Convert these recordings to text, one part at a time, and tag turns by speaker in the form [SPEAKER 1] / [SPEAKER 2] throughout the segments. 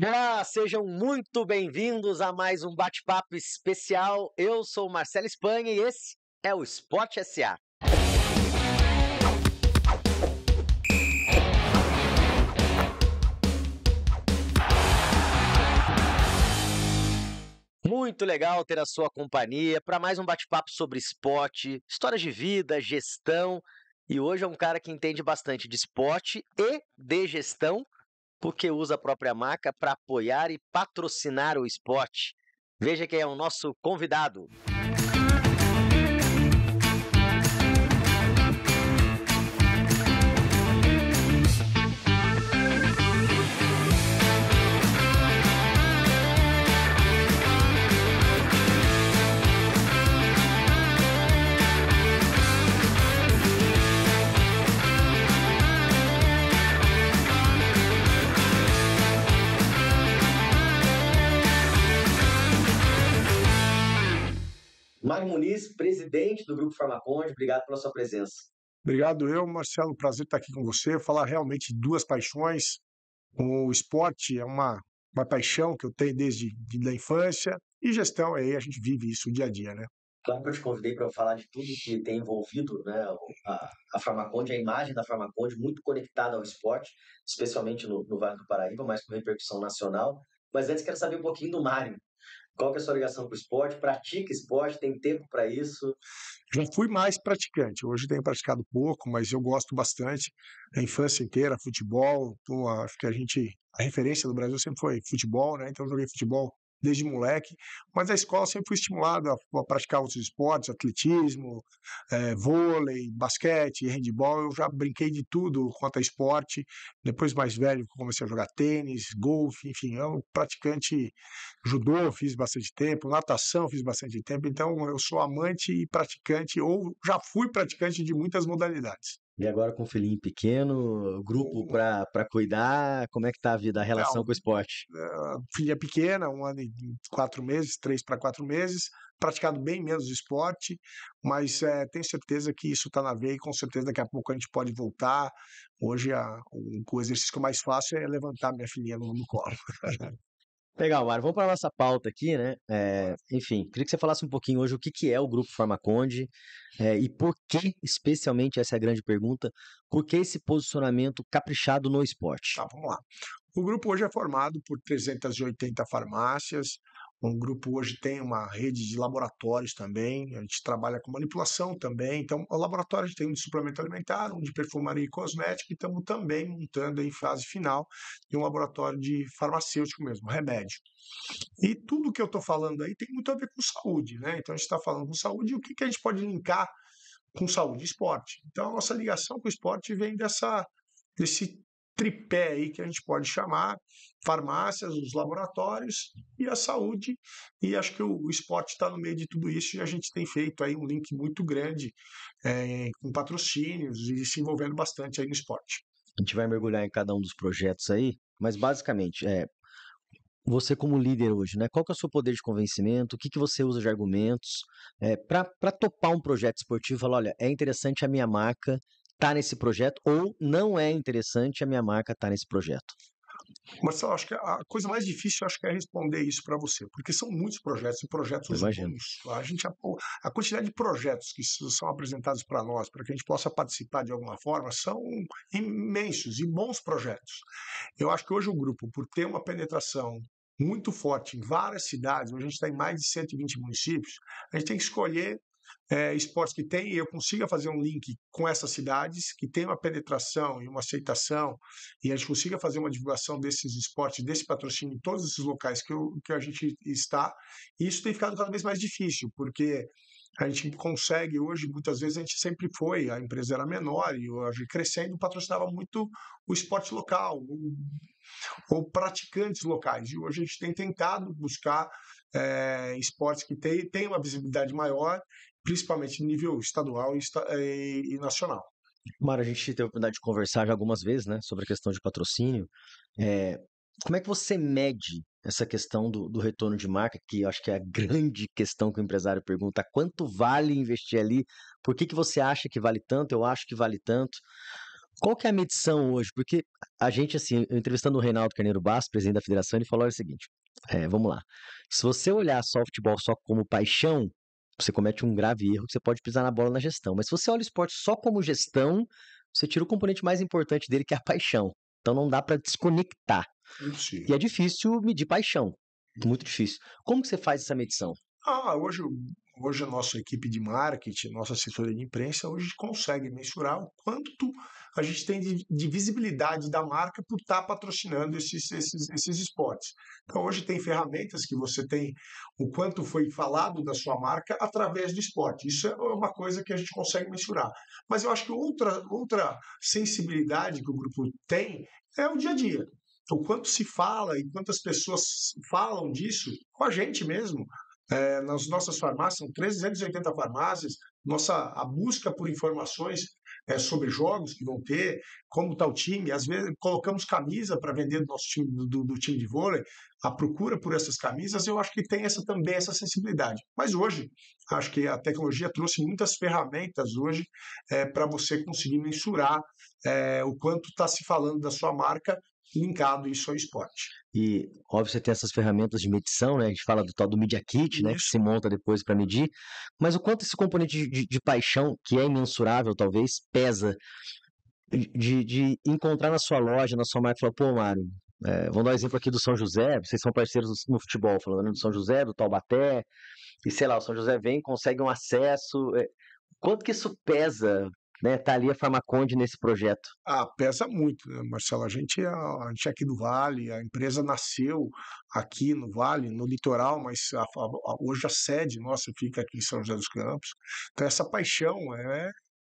[SPEAKER 1] Olá, sejam muito bem-vindos a mais um bate-papo especial. Eu sou Marcelo Espanha e esse é o Sport SA. Muito legal ter a sua companhia para mais um bate-papo sobre esporte, histórias de vida, gestão. E hoje é um cara que entende bastante de esporte e de gestão porque usa a própria marca para apoiar e patrocinar o esporte. Veja quem é o nosso convidado. Mário Muniz, presidente do Grupo Farmaconde, obrigado pela sua presença. Obrigado eu,
[SPEAKER 2] Marcelo, prazer estar aqui com você, falar realmente duas paixões. O esporte é uma, uma paixão que eu tenho desde a infância e gestão, aí a gente vive isso dia a dia,
[SPEAKER 1] né? Claro que eu te convidei para falar de tudo que tem envolvido né, a, a Farmaconde, a imagem da Farmaconde, muito conectada ao esporte, especialmente no, no Vale do Paraíba, mas com repercussão nacional. Mas antes quero saber um pouquinho do Mário. Qual que é a sua ligação com o esporte? Pratica esporte? Tem tempo para isso?
[SPEAKER 2] Já fui mais praticante. Hoje tenho praticado pouco, mas eu gosto bastante. A infância inteira, futebol. Acho que a gente a referência do Brasil sempre foi futebol, né? Então eu joguei futebol desde moleque, mas a escola sempre foi estimulado a, praticar outros esportes, atletismo, é, vôlei, basquete, handball, eu já brinquei de tudo quanto a esporte, depois mais velho comecei a jogar tênis, golfe, enfim, eu um praticante judô, fiz bastante tempo, natação fiz bastante tempo, então eu sou amante e praticante, ou já fui praticante de muitas modalidades.
[SPEAKER 1] E agora com o filhinho pequeno, grupo para cuidar, como é que tá a vida, a é, relação Não, com o esporte?
[SPEAKER 2] É, filha pequena, um ano e quatro meses, três para quatro meses, praticado bem menos esporte, mas é, tenho certeza que isso está na veia e com certeza daqui a pouco a gente pode voltar. Hoje a, o, o exercício mais fácil é levantar minha filhinha no, no colo.
[SPEAKER 1] Legal, Mário. Vamos para a nossa pauta aqui, né? É, enfim, queria que você falasse um pouquinho hoje o que, que é o Grupo Farmaconde é, e por que, especialmente, essa é a grande pergunta, por que esse posicionamento caprichado no esporte? Tá, vamos lá.
[SPEAKER 2] O grupo hoje é formado por 380 farmácias, o grupo hoje tem uma rede de laboratórios também, a gente trabalha com manipulação também. Então, o laboratório a gente tem um de suplemento alimentar, um de perfumaria e cosmética, e estamos também montando em fase final de um laboratório de farmacêutico mesmo, remédio. E tudo que eu estou falando aí tem muito a ver com saúde, né? Então, a gente está falando com saúde e o que, que a gente pode linkar com saúde e esporte. Então, a nossa ligação com o esporte vem dessa, desse tripé aí que a gente pode chamar, farmácias, os laboratórios e a saúde. E acho que o esporte está no meio de tudo isso e a gente tem feito aí um link muito grande é, com patrocínios e se envolvendo bastante aí no esporte.
[SPEAKER 1] A gente vai mergulhar em cada um dos projetos aí, mas basicamente é você como líder hoje, né? Qual que é o seu poder de convencimento? O que, que você usa de argumentos é, eh, para topar um projeto esportivo? Falar, olha, é interessante a minha marca, tá nesse projeto ou não é interessante a minha marca estar tá nesse projeto?
[SPEAKER 2] Marcelo, acho que a coisa mais difícil acho que é responder isso para você, porque são muitos projetos e projetos Imagino. A gente a, quantidade de projetos que são apresentados para nós, para que a gente possa participar de alguma forma, são imensos e bons projetos. Eu acho que hoje o grupo, por ter uma penetração muito forte em várias cidades, hoje a gente está em mais de 120 municípios, a gente tem que escolher é, esportes que tem, e eu consiga fazer um link com essas cidades, que tem uma penetração e uma aceitação, e a gente consiga fazer uma divulgação desses esportes, desse patrocínio em todos esses locais que, eu, que a gente está, isso tem ficado cada vez mais difícil, porque a gente consegue hoje, muitas vezes a gente sempre foi, a empresa era menor e hoje crescendo patrocinava muito o esporte local ou, ou praticantes locais. E hoje a gente tem tentado buscar é, esportes que têm tem uma visibilidade maior principalmente nível estadual e, eh, nacional.
[SPEAKER 1] Mara, a gente teve a oportunidade de conversar já algumas vezes né, sobre a questão de patrocínio. É, como é que você mede essa questão do, do, retorno de marca, que eu acho que é a grande questão que o empresário pergunta, quanto vale investir ali? Por que, que você acha que vale tanto? Eu acho que vale tanto. Qual que é a medição hoje? Porque a gente, assim, entrevistando o Reinaldo Carneiro Bass, presidente da federação, ele falou o seguinte, é, vamos lá, se você olhar só o futebol só como paixão, você comete um grave erro que você pode pisar na bola na gestão. Mas se você olha o esporte só como gestão, você tira o componente mais importante dele, que é a paixão. Então não dá para desconectar. Sim. E é difícil medir paixão. Muito difícil. Como que você faz essa medição?
[SPEAKER 2] Ah, hoje Hoje a nossa equipe de marketing, nossa assessoria de imprensa, hoje consegue mensurar o quanto a gente tem de, de visibilidade da marca por estar tá patrocinando esses, esses, esses esportes. Então hoje tem ferramentas que você tem o quanto foi falado da sua marca através do esporte. Isso é uma coisa que a gente consegue mensurar. Mas eu acho que outra, outra sensibilidade que o grupo tem é o dia a dia. O quanto se fala e quantas pessoas falam disso com a gente mesmo. É, nas nossas farmácias, são 380 farmácias, nossa, a busca por informações é, sobre jogos que vão ter, como está o time, às vezes colocamos camisa para vender do nosso time, do, do, time de vôlei, a procura por essas camisas, eu acho que tem essa também essa sensibilidade. Mas hoje, acho que a tecnologia trouxe muitas ferramentas hoje é, para você conseguir mensurar é, o quanto está se falando da sua marca linkado isso ao esporte.
[SPEAKER 1] E, óbvio, você tem essas ferramentas de medição, né? A gente fala do tal do Media Kit, isso. né? Que se monta depois para medir. Mas o quanto esse componente de, de paixão, que é imensurável, talvez, pesa de, de, encontrar na sua loja, na sua marca, e falar, pô, Mário, é, vamos dar um exemplo aqui do São José, vocês são parceiros no futebol, falando né, do São José, do Taubaté, e sei lá, o São José vem, consegue um acesso. É, quanto que isso pesa né, tá ali a Farmaconde nesse projeto?
[SPEAKER 2] Ah, pesa muito, né, Marcelo? A gente, é, a, gente é aqui do Vale, a empresa nasceu aqui no Vale, no litoral, mas a, a, hoje a sede nossa fica aqui em São José dos Campos. Então essa paixão é,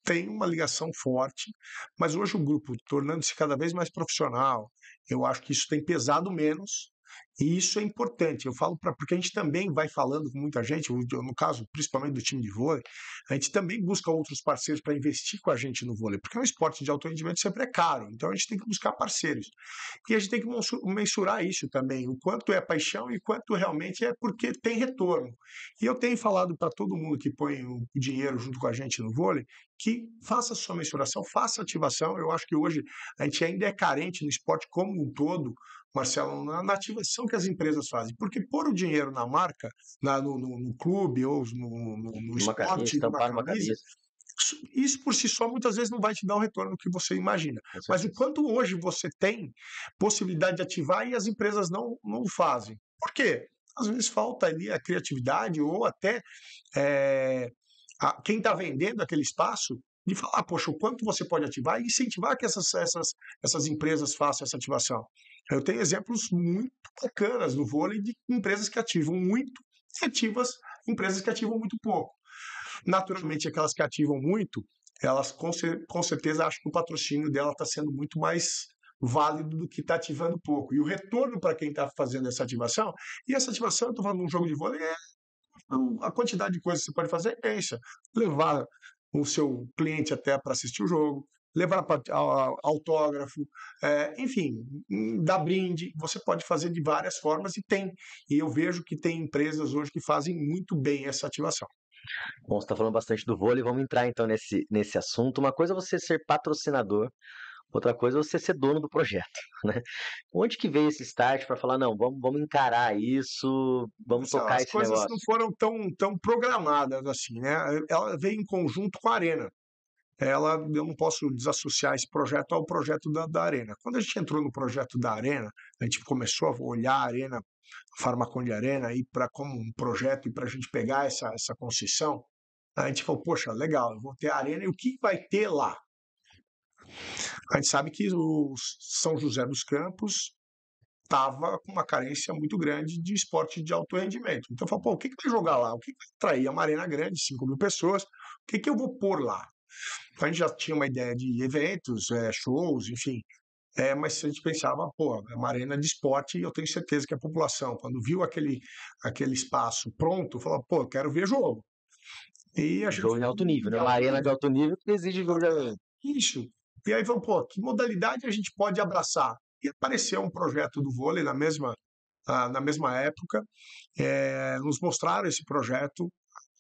[SPEAKER 2] tem uma ligação forte, mas hoje o grupo tornando-se cada vez mais profissional, eu acho que isso tem pesado menos, e isso é importante. Eu falo para porque a gente também vai falando com muita gente, no caso principalmente do time de vôlei, a gente também busca outros parceiros para investir com a gente no vôlei, porque um esporte de alto rendimento sempre é caro. Então a gente tem que buscar parceiros. E a gente tem que mensurar isso também, o quanto é paixão e quanto realmente é porque tem retorno. E eu tenho falado para todo mundo que põe o dinheiro junto com a gente no vôlei que faça sua mensuração, faça ativação. Eu acho que hoje a gente ainda é carente no esporte como um todo Marcelo, na, na, ativação que as empresas fazem. Porque pôr o dinheiro na marca, na, no, no, no, clube ou no, no, no esporte, camisa, camisa, camisa. Isso, isso por si só muitas vezes não vai te dar o retorno que você imagina. É Mas o quanto hoje você tem possibilidade de ativar e as empresas não, não fazem. Por quê? Às vezes falta ali a criatividade ou até é, a, quem está vendendo aquele espaço de falar, ah, poxa, o quanto você pode ativar e incentivar que essas, essas, essas empresas façam essa ativação. Eu tenho exemplos muito bacanas no vôlei de empresas que ativam muito e ativas, empresas que ativam muito pouco. Naturalmente, aquelas que ativam muito, elas com, com certeza acham que o patrocínio dela está sendo muito mais válido do que está ativando pouco. E o retorno para quem está fazendo essa ativação, e essa ativação, eu estou falando de um jogo de vôlei, é, a quantidade de coisas que você pode fazer é essa. Levar o seu cliente até para assistir o jogo, levar autógrafo, é, enfim, dar brinde. Você pode fazer de várias formas e tem. E eu vejo que tem empresas hoje que fazem muito bem essa ativação.
[SPEAKER 1] Bom, você está falando bastante do vôlei, vamos entrar então nesse, nesse assunto. Uma coisa é você ser patrocinador, outra coisa é você ser dono do projeto. Né? Onde que veio esse start para falar, não, vamos, vamos encarar isso, vamos Nossa, tocar esse negócio? As coisas
[SPEAKER 2] não foram tão, tão programadas assim, né? Ela veio em conjunto com a Arena ela eu não posso desassociar esse projeto ao projeto da, da Arena. Quando a gente entrou no projeto da Arena, a gente começou a olhar a Arena, a Farmacon de Arena, aí para como um projeto e para a gente pegar essa, essa concessão, a gente falou, poxa, legal, eu vou ter a Arena e o que vai ter lá? A gente sabe que o São José dos Campos estava com uma carência muito grande de esporte de alto rendimento. Então falou pô, o que, que vai jogar lá? O que, que vai atrair? É uma arena grande, 5 mil pessoas. O que, que eu vou pôr lá? Então a gente já tinha uma ideia de eventos, é, shows, enfim. É, mas a gente pensava, pô, é uma arena de esporte e eu tenho certeza que a população, quando viu aquele, aquele espaço pronto, falou, pô, eu quero ver jogo. E a gente... Jogo de alto nível, né? Uma arena de alto nível que exige jogo de Isso. E aí vamos, pô, que modalidade a gente pode abraçar? E apareceu um projeto do vôlei na mesma, ah, na mesma época. É, nos mostraram esse projeto,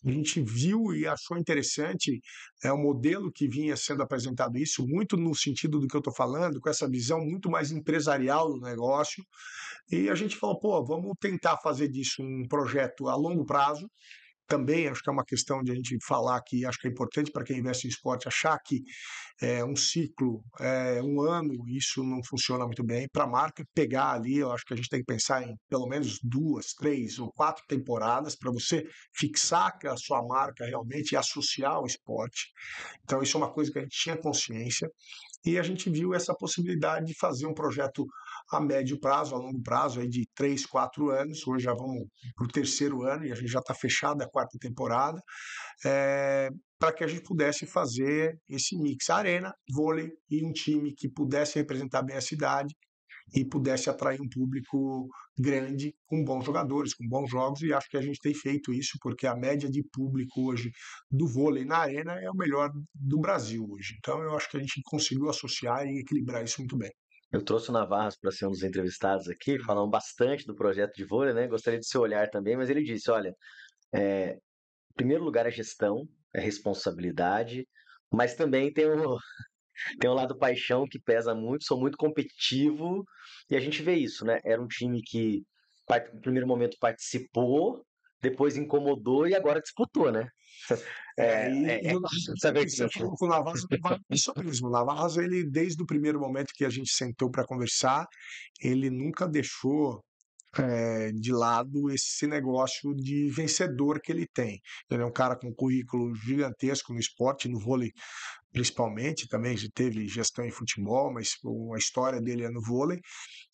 [SPEAKER 2] a gente viu e achou interessante é, o modelo que vinha sendo apresentado isso, muito no sentido do que eu estou falando, com essa visão muito mais empresarial do negócio. E a gente falou, pô, vamos tentar fazer disso um projeto a longo prazo também acho que é uma questão de a gente falar que acho que é importante para quem investe em esporte achar que é, um ciclo, é, um ano, isso não funciona muito bem. Para a marca pegar ali, eu acho que a gente tem que pensar em pelo menos duas, três ou quatro temporadas para você fixar a sua marca realmente e associar ao esporte. Então, isso é uma coisa que a gente tinha consciência e a gente viu essa possibilidade de fazer um projeto a médio prazo, a longo prazo, aí de três, quatro anos. Hoje já vamos para o terceiro ano e a gente já está fechada a quarta temporada, é, eh, para que a gente pudesse fazer esse mix arena, vôlei e um time que pudesse representar bem a cidade e pudesse atrair um público grande com bons jogadores, com bons jogos, e acho que a gente tem feito isso, porque a média de público hoje do vôlei na arena é o melhor do Brasil hoje. Então eu acho que a gente conseguiu associar e equilibrar isso muito bem.
[SPEAKER 1] Eu trouxe o Navarras para ser um dos entrevistados aqui, uhum. falando bastante do projeto de vôlei, né? Gostaria de seu olhar também, mas ele disse: olha, é, em primeiro lugar é gestão, é responsabilidade, mas também tem o, tem o lado paixão que pesa muito, sou muito competitivo, e a gente vê isso, né? Era um time que, no primeiro momento, participou depois incomodou e agora disputou, né? É, é, é, é, assim, é, o Navazo, isso mesmo, o Navazo,
[SPEAKER 2] ele desde o primeiro momento que a gente sentou para conversar, ele nunca deixou é, de lado esse negócio de vencedor que ele tem. Ele é um cara com um currículo gigantesco no esporte, no vôlei principalmente, também teve gestão em futebol, mas a história dele é no vôlei.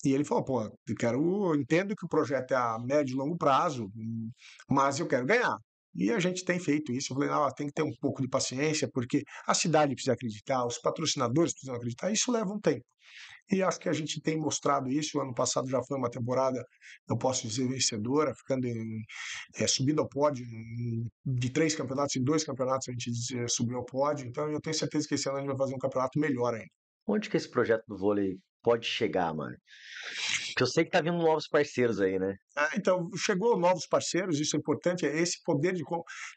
[SPEAKER 2] E ele falou: pô, eu quero, eu entendo que o projeto é a médio e longo prazo, mas eu quero ganhar. E a gente tem feito isso. Eu falei, não, tem que ter um pouco de paciência, porque a cidade precisa acreditar, os patrocinadores precisam acreditar, isso leva um tempo. E acho que a gente tem mostrado isso. O ano passado já foi uma temporada, eu posso dizer, vencedora, ficando em, é, subindo ao pódio em, de três campeonatos, em dois campeonatos a gente eh, subiu ao pódio. Então eu tenho certeza que esse ano a gente vai fazer um campeonato melhor ainda.
[SPEAKER 1] Onde que é esse projeto do vôlei pode chegar, mano? Porque eu sei que tá vindo novos parceiros aí, né? Ah, então, chegou novos parceiros, isso é importante, é esse poder de,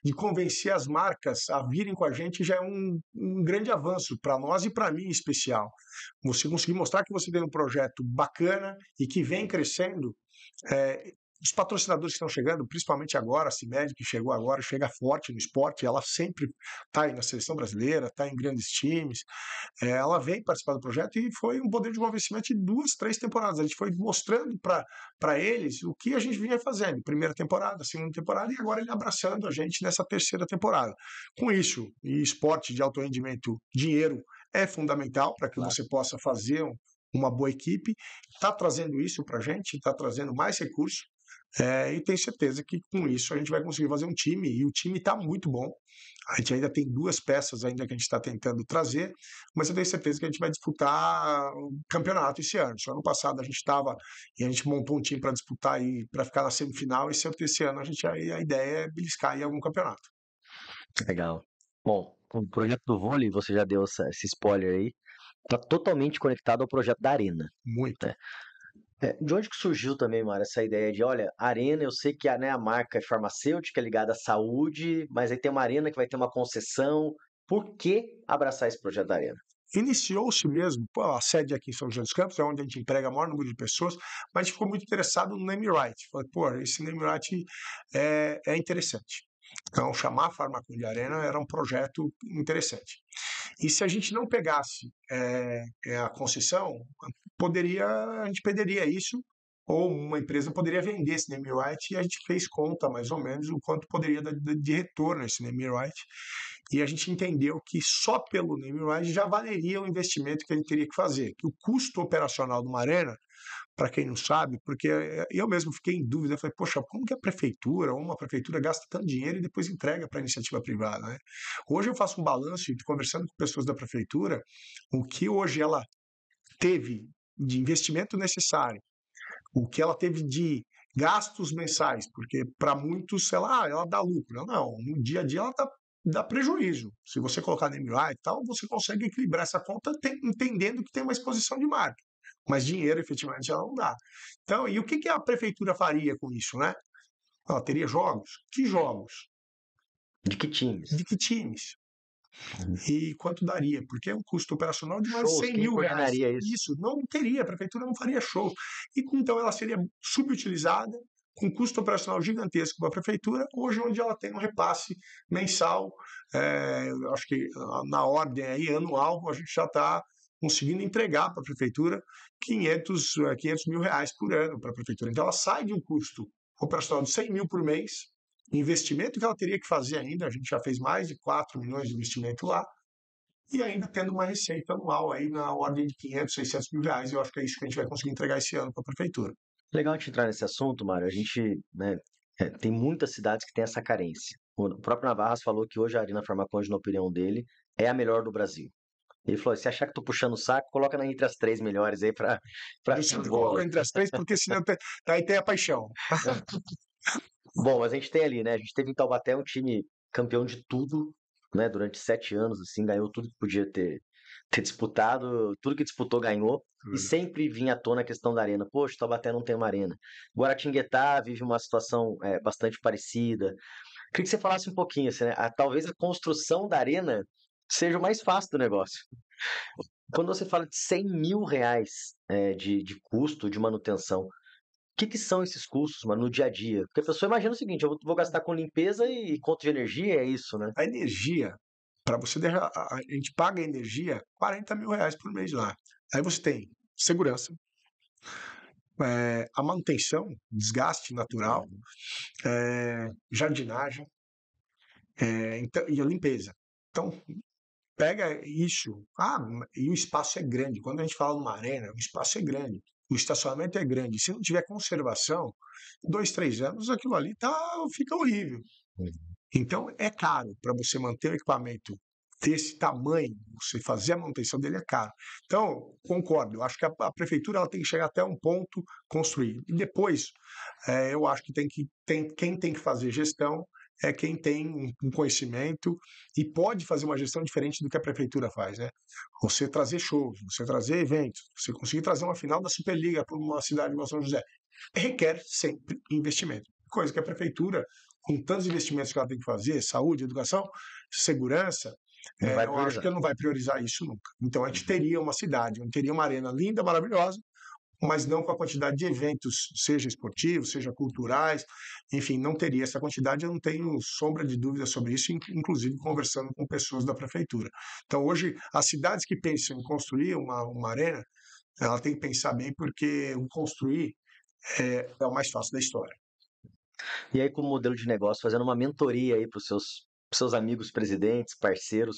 [SPEAKER 1] de
[SPEAKER 2] convencer as marcas a virem com a gente já é um, um grande avanço para nós e para mim em especial. Você conseguir mostrar que você tem um projeto bacana e que vem crescendo, é, os patrocinadores que estão chegando, principalmente agora, a CIMED, que chegou agora, chega forte no esporte, ela sempre está na seleção brasileira, está em grandes times, é, ela vem participar do projeto e foi um poder de convencimento de duas, três temporadas. A gente foi mostrando para eles o que a gente vinha fazendo, primeira temporada, segunda temporada, e agora ele abraçando a gente nessa terceira temporada. Com isso, e esporte de alto rendimento, dinheiro é fundamental para que claro. você possa fazer um, uma boa equipe, está trazendo isso para a gente, está trazendo mais recursos, é, e tenho certeza que com isso a gente vai conseguir fazer um time, e o time está muito bom. A gente ainda tem duas peças ainda que a gente está tentando trazer, mas eu tenho certeza que a gente vai disputar o campeonato esse ano. Só ano passado a gente estava e a gente montou um time para disputar e para ficar na semifinal, esse, esse ano a gente a, ideia é beliscar em algum campeonato.
[SPEAKER 1] Legal. Bom, o projeto do vôlei, você já deu esse spoiler aí, está totalmente conectado ao projeto da Arena. Muito. Né? É, de onde que surgiu também, Mara, essa ideia de, olha, Arena, eu sei que a, né, a marca é farmacêutica ligada à saúde, mas aí tem uma Arena que vai ter uma concessão. Por que abraçar esse projeto da Arena?
[SPEAKER 2] Iniciou-se mesmo, a sede aqui em São José dos Campos, é onde a gente emprega o maior número de pessoas, mas ficou muito interessado no name right. Falei, pô, esse name right é, é interessante. Então, chamar Farmacon de Arena era um projeto interessante. E se a gente não pegasse é, a concessão, poderia, a gente perderia isso, ou uma empresa poderia vender esse name right, e a gente fez conta, mais ou menos, o quanto poderia dar de retorno esse name right, e a gente entendeu que só pelo name right já valeria o investimento que ele teria que fazer, que o custo operacional de uma arena para quem não sabe, porque eh, eu mesmo fiquei em dúvida, falei, poxa, como que a prefeitura ou uma prefeitura gasta tanto dinheiro e depois entrega para a iniciativa privada? Né? Hoje eu faço um balanço, conversando com pessoas da prefeitura, o que hoje ela teve de investimento necessário, o que ela teve de gastos mensais, porque para muitos, sei lá, ah, ela dá lucro. Não, no dia a dia ela dá, tá, dá prejuízo. Se você colocar na MI e tal, você consegue equilibrar essa conta entendendo que tem uma exposição de marca mas dinheiro efetivamente ela não dá. Então, e o que, que a prefeitura faria com isso, né? Ela teria jogos? Que jogos? De que times? De que times? Uhum. E quanto daria? Porque é um custo operacional de mais de 100 mil reais. Isso? isso não teria, a prefeitura não faria show. E então ela seria subutilizada, com custo operacional gigantesco para a prefeitura, hoje onde ela tem um repasse mensal, é, acho que na ordem aí, anual, a gente já está conseguindo entregar para a prefeitura 500, 500 eh, mil reais por ano para a prefeitura. Então ela sai de um custo operacional de 100 mil por mês, investimento que ela teria que fazer ainda, a gente já fez mais de 4 milhões de investimento lá, e ainda tendo uma receita anual aí na
[SPEAKER 1] ordem de 500, 600 mil reais, eu acho que é isso que a gente vai conseguir entregar esse ano para a prefeitura. Legal a gente entrar nesse assunto, Mário, a gente né, é, tem muitas cidades que têm essa carência. O próprio Navarras falou que hoje a Arena Farmaconde, na opinião dele, é a melhor do Brasil. Ele falou: se achar que tô puxando o saco, coloca entre as três melhores aí pra. pra Eu bola. entre as três, porque senão tá aí tem a paixão. Bom, mas a gente tem ali, né? A gente teve em Taubaté um time campeão de tudo, né? Durante sete anos, assim, ganhou tudo que podia ter, ter disputado, tudo que disputou ganhou. E uhum. sempre vinha à tona a questão da arena. Poxa, Taubaté não tem uma arena. Guaratinguetá vive uma situação é, bastante parecida. Queria que você falasse um pouquinho, assim, né? A, talvez a construção da arena seja o mais fácil do negócio. Quando você fala de 100 mil reais é, de, de custo de manutenção, o que, que, são esses custos, mano, no dia a dia? Porque a pessoa imagina o seguinte: eu vou gastar com limpeza e conta de energia, é isso, né? A energia, para você deixar. A gente paga a energia 40 mil reais por
[SPEAKER 2] mês lá. Aí você tem segurança, é, a manutenção, desgaste natural, uhum. é, jardinagem é, então, e a limpeza. Então, pega isso. Ah, e o espaço é grande. Quando a gente fala numa arena, o espaço é grande. O estacionamento é grande. Se não tiver conservação, dois, três anos, aquilo ali tá, fica horrível. Uhum. Então, é caro para você manter o equipamento desse tamanho, você fazer a manutenção dele é caro. Então, concordo, eu acho que a, a prefeitura ela tem que chegar até um ponto construir. E depois, é, eu acho que tem que tem, quem tem que fazer gestão é quem tem um conhecimento e pode fazer uma gestão diferente do que a prefeitura faz, né? Você trazer shows, você trazer eventos, você conseguir trazer uma final da Superliga para uma cidade como São José, requer sempre investimento. Coisa que a prefeitura, com tantos investimentos que ela tem que fazer, saúde, educação, segurança, é, eu acho que ela não vai priorizar isso nunca. Então a gente teria uma cidade, teria uma arena linda, maravilhosa, mas não com a quantidade de eventos, seja esportivos, seja culturais, enfim, não teria essa quantidade, eu não tenho sombra de dúvida sobre isso, inclusive conversando com pessoas da prefeitura. Então, hoje, as cidades que pensam em construir uma, uma arena, ela tem que pensar bem, porque o construir é, é o mais fácil da história.
[SPEAKER 1] E aí, como modelo de negócio, fazendo uma mentoria aí para os seus, seus amigos presidentes, parceiros,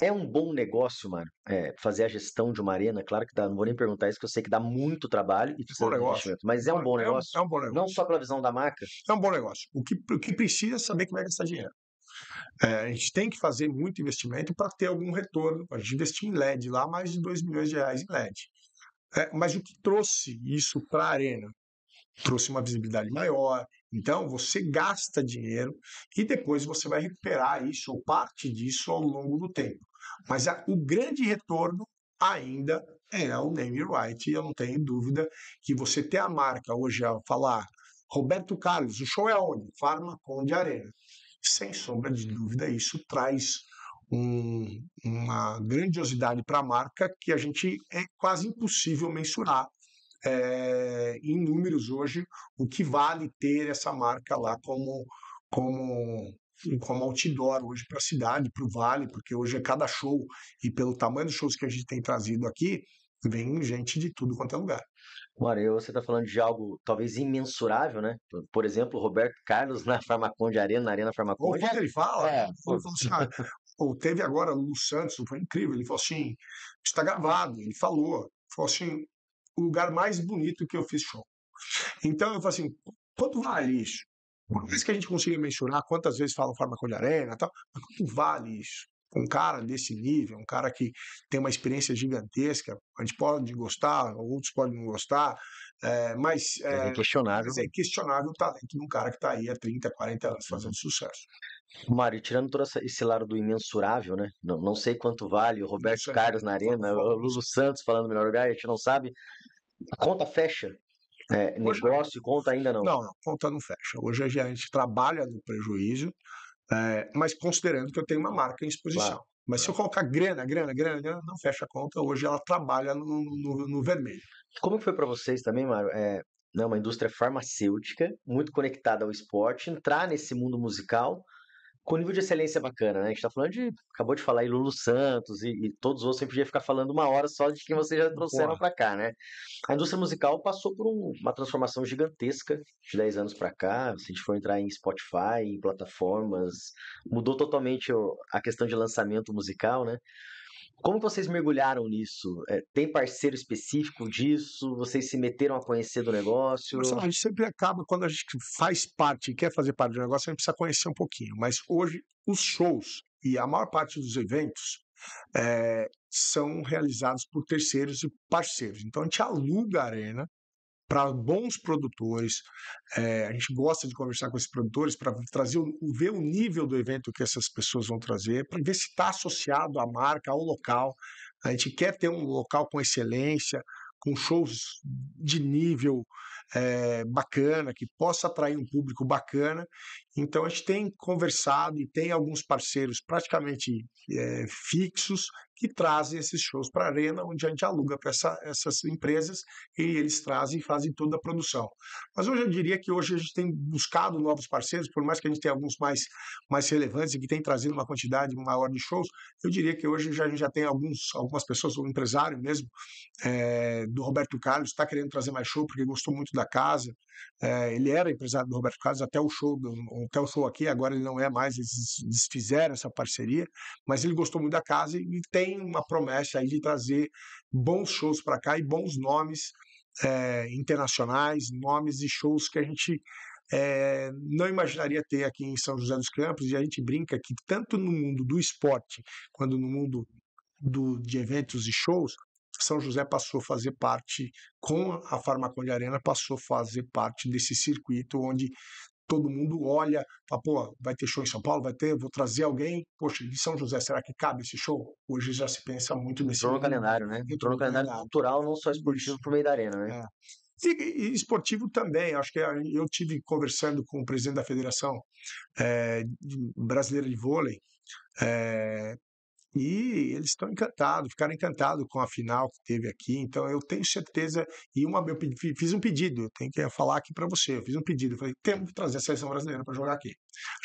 [SPEAKER 1] é um bom negócio, mano, é, fazer a gestão de uma arena. Claro que dá, não vou nem perguntar isso, que eu sei que dá muito trabalho e precisa bom de investimento. Mas é um bom é negócio.
[SPEAKER 2] É um, é um, bom negócio. Não só pela visão da marca. É um bom negócio. O que, o que precisa é saber como é gastar é dinheiro. É, a gente tem que fazer muito investimento para ter algum retorno. A gente investiu em LED lá, mais de 2 milhões de reais em LED. É, mas o que trouxe isso para a arena? Trouxe uma visibilidade maior, então, você gasta dinheiro e depois você vai recuperar isso ou parte disso ao longo do tempo. Mas a, o grande retorno ainda é o name right. E eu não tenho dúvida que você ter a marca hoje a falar Roberto Carlos, o show é onde? Farmacon de Arena. Sem sombra de dúvida, isso traz um, uma grandiosidade para a marca que a gente é quase impossível mensurar é, em números hoje o que vale ter essa marca lá como como como outdoor hoje para a cidade, para o vale, porque hoje é cada show e pelo tamanho dos shows que a gente tem trazido
[SPEAKER 1] aqui, vem gente de tudo quanto é lugar. Mário, você está falando de algo talvez imensurável, né? Por exemplo, Roberto Carlos na Farmaconde Arena, na Arena Farmaconde. Ou ele
[SPEAKER 2] fala, é, foi, assim, ou ah, teve agora Lu Santos, foi incrível, ele falou assim, está gravado, ele falou, falou assim, o lugar mais bonito que eu fiz show. Então eu falo assim, quanto vale isso? Por mais que a gente consiga mencionar quantas vezes falam Farmacol Arena e tal, mas quanto vale isso? Um cara desse nível, um cara que tem uma experiência gigantesca, a gente pode gostar, outros podem não gostar, é, mas, é, é questionável.
[SPEAKER 1] mas é questionável o talento de um cara que está aí há 30, 40 anos uhum. fazendo sucesso. Mário, tirando todo esse lado do imensurável, né? Não, não sei quanto vale o Roberto é. Carlos na arena, o Lulu Santos falando melhor lugar, a gente não sabe, a conta fecha? É, negócio e conta ainda não? Não,
[SPEAKER 2] conta não fecha. Hoje a gente trabalha no prejuízo, é, mas considerando que eu tenho uma marca em exposição. Claro. Mas se eu colocar grana, grana, grana, grana, não fecha a conta. Hoje ela
[SPEAKER 1] trabalha no, no, no vermelho. Como foi para vocês também, Mário? É, não, né, uma indústria farmacêutica, muito conectada ao esporte, entrar nesse mundo musical, com nível de excelência bacana, né? A gente tá falando de. Acabou de falar aí Lulu Santos e, e todos os outros, sempre podia ficar falando uma hora só de quem vocês já trouxeram para cá, né? A indústria musical passou por um, uma transformação gigantesca de 10 anos para cá. Se a gente for entrar em Spotify, em plataformas, mudou totalmente a questão de lançamento musical, né? Como vocês mergulharam nisso? É, tem parceiro específico disso? Vocês se meteram a conhecer do negócio? a gente sempre
[SPEAKER 2] acaba, quando a gente faz parte, quer fazer parte do negócio, a gente precisa conhecer um pouquinho. Mas hoje, os shows e a maior parte dos eventos é, são realizados por terceiros e parceiros. Então, a gente aluga a arena para bons produtores. É, a gente gosta de conversar com esses produtores para trazer, ver o nível do evento que essas pessoas vão trazer, para ver se está associado à marca, ao local. A gente quer ter um local com excelência, com shows de nível é, bacana, que possa atrair um público bacana. Então a gente tem conversado e tem alguns parceiros praticamente é, fixos que trazem esses shows para a arena, onde a gente aluga para essa, essas empresas e eles trazem e fazem toda a produção. Mas hoje eu diria que hoje a gente tem buscado novos parceiros, por mais que a gente tenha alguns mais, mais relevantes e que tem trazido uma quantidade maior de shows, eu diria que hoje já, a gente já tem alguns, algumas pessoas, um empresário mesmo, é, do Roberto Carlos, está querendo trazer mais show porque gostou muito da casa, é, ele era empresário do Roberto Carlos até o show, do, até o show aqui, agora ele não é mais, eles desfizeram essa parceria, mas ele gostou muito da casa e tem uma promessa aí de trazer bons shows para cá e bons nomes é, internacionais, nomes e shows que a gente é, não imaginaria ter aqui em São José dos Campos, e a gente brinca que tanto no mundo do esporte, quanto no mundo do, de eventos e shows, são José passou a fazer parte, com a de Arena, passou a fazer parte desse circuito onde todo mundo olha, fala, pô, vai ter show em São Paulo, vai ter, vou trazer alguém, poxa, de São José, será que cabe esse show? Hoje já se pensa muito nesse... Entrou no calendário, né? Entrou no calendário cultural, não só esportivo, por meio da arena, né? É. E, esportivo também, acho que eu tive conversando com o presidente da Federação é, Brasileira de Vôlei, é, e eles estão encantados, ficaram encantados com a final que teve aqui. Então eu tenho certeza. E uma, eu fiz um pedido, eu tenho que falar aqui para você. Eu fiz um pedido, falei: temos que trazer a seleção brasileira para jogar aqui.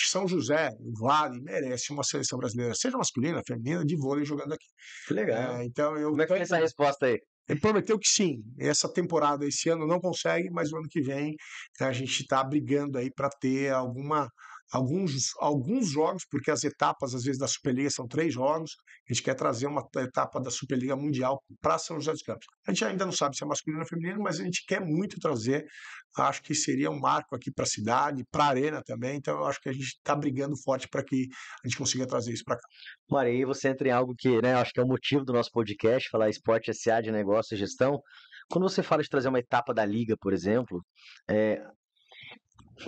[SPEAKER 2] São José, o Vale, merece uma seleção brasileira, seja masculina, feminina, de vôlei jogando aqui. Que legal. É, então eu, Como é que foi essa resposta aí? Ele prometeu que sim, essa temporada, esse ano não consegue, mas o ano que vem a gente está brigando aí para ter alguma alguns, alguns jogos, porque as etapas, às vezes, da Superliga são três jogos. A gente quer trazer uma etapa da Superliga Mundial para São José dos Campos. A gente ainda não sabe se é masculino ou feminino, mas a gente quer muito trazer. Acho que seria um marco aqui para a cidade, para a Arena também. Então, eu acho que a gente está brigando forte para que a gente
[SPEAKER 1] consiga trazer isso para cá. Mari, aí você entra em algo que, né, acho que é o motivo do nosso podcast, falar esporte SA de negócio e gestão. Quando você fala de trazer uma etapa da liga, por exemplo, é,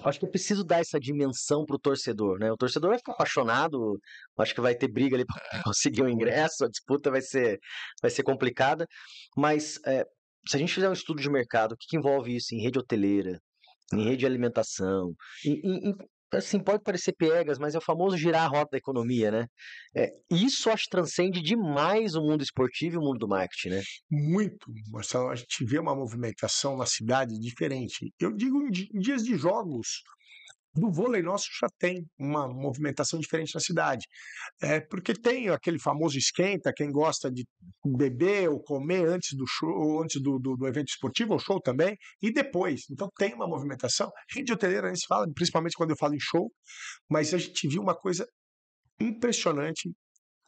[SPEAKER 1] Acho que eu preciso dar essa dimensão pro torcedor, né? O torcedor vai ficar apaixonado, acho que vai ter briga ali para conseguir o um ingresso, a disputa vai ser, vai ser complicada, mas é, se a gente fizer um estudo de mercado, o que, que envolve isso em rede hoteleira, em rede de alimentação, em, em, assim, pode parecer piegas, mas é o famoso girar a rota da economia, né? É, isso acho transcende demais o mundo esportivo e o mundo do marketing, né? Muito, Marcelo. A gente vê uma movimentação na cidade diferente. Eu digo em
[SPEAKER 2] dias de jogos, do vôlei nosso já tem uma movimentação diferente na cidade. É, porque tem aquele famoso esquenta, quem gosta de beber ou comer antes do show, antes do, do, do evento esportivo, ou show também, e depois. Então tem uma movimentação. Rede hoteleira a gente fala, principalmente quando eu falo em show, mas a gente viu uma coisa impressionante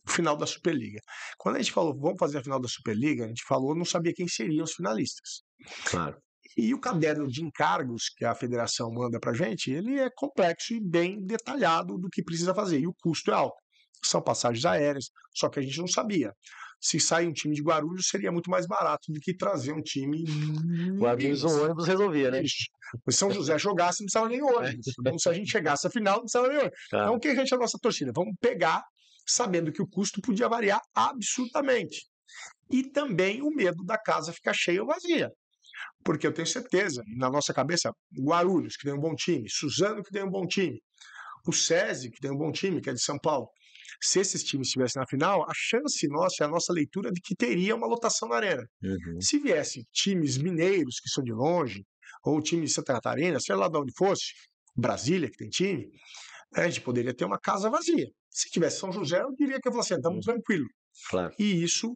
[SPEAKER 2] no final da Superliga. Quando a gente falou, vamos fazer a final da Superliga, a gente falou, não sabia quem seriam os finalistas. Claro. E o caderno de encargos que a federação manda para a gente, ele é complexo e bem detalhado do que precisa fazer, e o custo é alto. São passagens aéreas, só que a gente não sabia. Se sair um time de Guarulhos, seria muito mais barato do que trazer um time. Guarulhos, um ônibus resolvia, né? Se São José jogasse, não precisava nem ônibus. É. Então, se a gente chegasse à final, não precisava nem ônibus. Tá. Então, o que a gente é a nossa torcida? Vamos pegar, sabendo que o custo podia variar absurdamente e também o medo da casa ficar cheia ou vazia. Porque eu tenho certeza, na nossa cabeça, Guarulhos, que tem um bom time, Suzano, que tem um bom time, o SESI, que tem um bom time, que é de São Paulo. Se esses times estivessem na final, a chance nossa, é a nossa leitura de que teria uma lotação na arena. Uhum. Se viessem times mineiros, que são de longe, ou time de Santa Catarina, sei lá de onde fosse, Brasília, que tem time, a gente poderia ter uma casa vazia. Se tivesse São José, eu diria que eu falaria assim, estamos uhum. tranquilo. Claro. E isso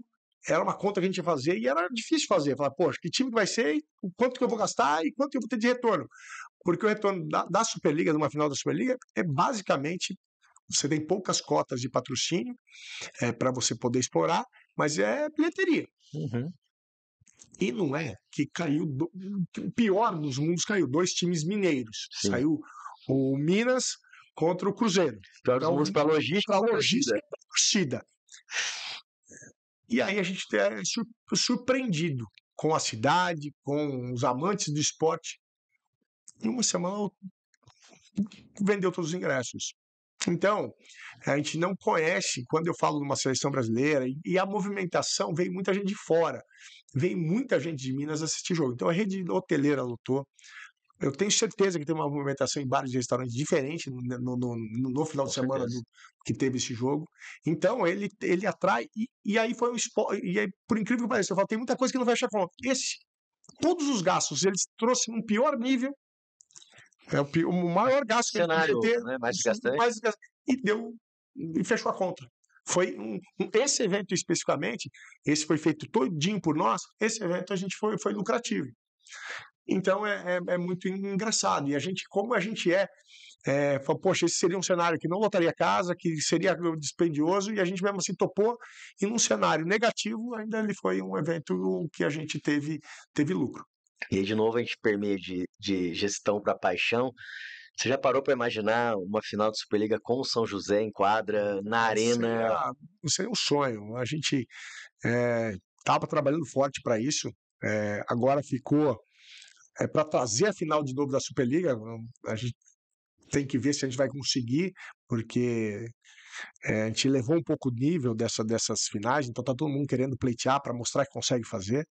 [SPEAKER 2] era uma conta que a gente ia fazer e era difícil fazer. Falar, poxa, que time que vai ser, o quanto que eu vou gastar e quanto que eu vou ter de retorno. Porque o retorno da, da Superliga, uma final da Superliga, é basicamente você tem poucas cotas de patrocínio é, eh, para você poder explorar, mas é bilheteria. Uhum. E não é que caiu do, o pior dos mundos caiu dois times mineiros. Sim. Saiu o Minas contra o Cruzeiro. Pior então, para logística, para logística, torcida. E aí a gente é surpreendido com a cidade, com os amantes do esporte. Em uma semana vendeu todos os ingressos. Então, a gente não conhece, quando eu falo de uma seleção brasileira, e a movimentação, veio muita gente de fora, veio muita gente de Minas assistir jogo. Então, a rede hoteleira lutou. Eu tenho certeza que tem uma movimentação em bares e restaurantes diferente no, né, no, no, no final de semana do, que teve esse jogo. Então ele, ele atrai, e, e aí foi um esporte. E aí, por incrível que pareça, eu falo, tem muita coisa que não vai achar conta. Esse, todos os gastos, eles trouxeram um pior nível. É o, pior, o é maior gasto que cenário, ele ter, né? mais, gastante. mais gastante. E deu. E fechou a conta. Foi um, esse evento especificamente, esse foi feito todinho por nós. Esse evento a gente foi, foi lucrativo. Então é, é, é muito engraçado. E a gente, como a gente é, é, falou, poxa, esse seria um cenário que não lotaria casa, que seria dispendioso, e a gente mesmo assim topou. E num cenário negativo, ainda ele foi um
[SPEAKER 1] evento que a gente teve, teve lucro. E aí, de novo, a gente permeia de, de gestão para paixão. Você já parou para imaginar uma final de Superliga com o São José em quadra, na arena?
[SPEAKER 2] Isso é um sonho. A gente estava é, trabalhando forte para isso. É, agora ficou é, para trazer a final de novo da Superliga. A gente tem que ver se a gente vai conseguir, porque é, a gente levou um pouco o nível dessa, dessas finais, então tá todo mundo querendo pleitear para mostrar que consegue fazer.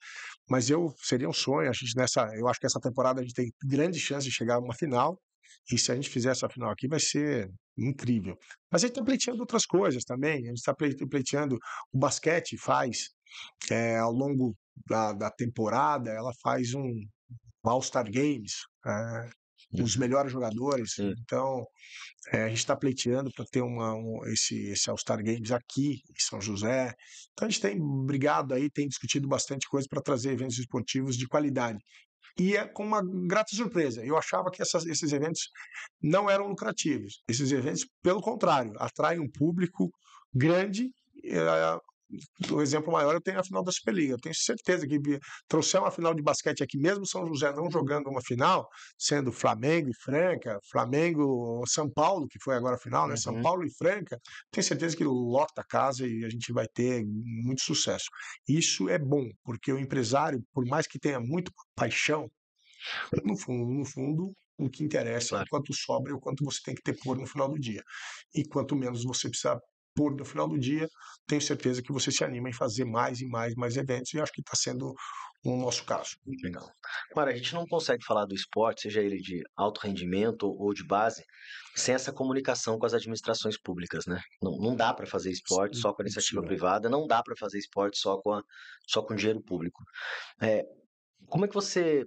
[SPEAKER 2] Mas eu seria um sonho, a gente nessa, eu acho que essa temporada a gente tem grande chance de chegar a uma final. E se a gente fizer essa final aqui, vai ser incrível. Mas a gente está pleiteando outras coisas também. A gente está pleiteando o basquete, faz é, ao longo da, da temporada, ela faz um, All-Star Games, é, os melhores jogadores. Sim. Então, é, a gente está pleiteando para ter uma, um, esse, esse All-Star Games aqui, em São José. Então, a gente tem brigado aí, tem discutido bastante coisa para trazer eventos esportivos de qualidade. E é com uma grata surpresa. Eu achava que essas, esses eventos não eram lucrativos. Esses eventos, pelo contrário, atraem um público grande eh, o exemplo maior eu tenho a final da Superliga. Eu tenho certeza que trouxer uma final de basquete aqui, mesmo São José não jogando uma final, sendo Flamengo e Franca, Flamengo, São Paulo, que foi agora a final, né? Uhum. São Paulo e Franca, tenho certeza que lota a casa e a gente vai ter muito sucesso. Isso é bom, porque o empresário, por mais que tenha muito paixão, no fundo, no fundo, o que interessa é claro. é quanto sobra e o quanto você tem que ter por no final do dia. E quanto menos você precisa por no final do dia, tenho certeza que você se anima em fazer mais e mais mais eventos, e acho que está sendo o nosso caso.
[SPEAKER 1] Legal. Claro, a gente não consegue falar do esporte, seja ele de alto rendimento ou de base, sem essa comunicação com as administrações públicas, né? Não, não dá para fazer esporte só com a iniciativa Sim. privada, não dá para fazer esporte só com, a, só com dinheiro público. É, como é que você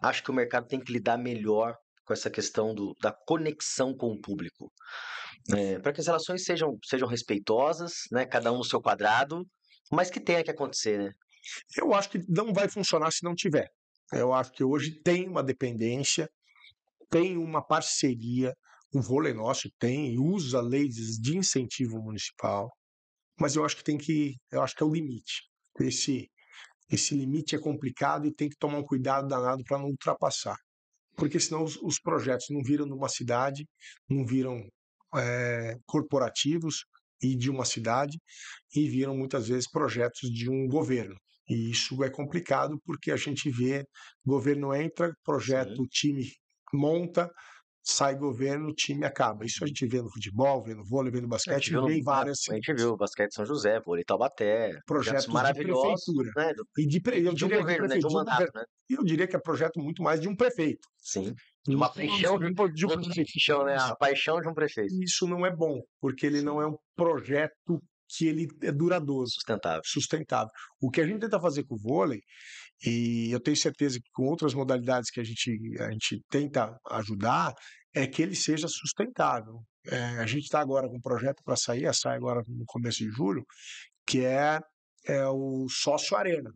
[SPEAKER 1] acha que o mercado tem que lidar melhor com essa questão do, da conexão com o público. É, né. para que as relações sejam, sejam respeitosas, né, cada um no seu quadrado, mas que tenha que acontecer, né? Eu acho que não vai funcionar se não tiver. Eu acho que hoje tem uma dependência,
[SPEAKER 2] tem uma parceria, o vôlei nosso tem, usa leis de incentivo municipal, mas eu acho que tem que, eu acho que é o limite. Esse, esse limite é complicado e tem que tomar um cuidado danado para não ultrapassar porque senão os, os projetos não viram numa cidade, não viram é, corporativos e de uma cidade, e viram muitas vezes projetos de um governo. E isso é complicado porque a gente vê governo entra, projeto, Sim. time monta, sai governo, o time acaba. Isso a gente vê no futebol, vê no vôlei, vê no basquete, vê em
[SPEAKER 1] várias. A gente viu o basquete São José, vôlei Taubaté, projetos, projetos maravilhosos. De prefeitura. Né? E de, pre, eu, de diria governo, né? de um mandato, né? eu diria que é projeto muito mais de um prefeito. Sim. De uma
[SPEAKER 2] paixão de um, de um prefeito. Né? A paixão de um prefeito. Isso não é bom, porque ele não é um projeto que ele é duradouro. Sustentável. Sustentável. O que a gente tenta fazer com o vôlei e eu tenho certeza que com outras modalidades que a gente, a gente tenta ajudar, é que ele seja sustentável. É, a gente está agora com um projeto para sair, sai agora no começo de julho, que é, é o sócio arena.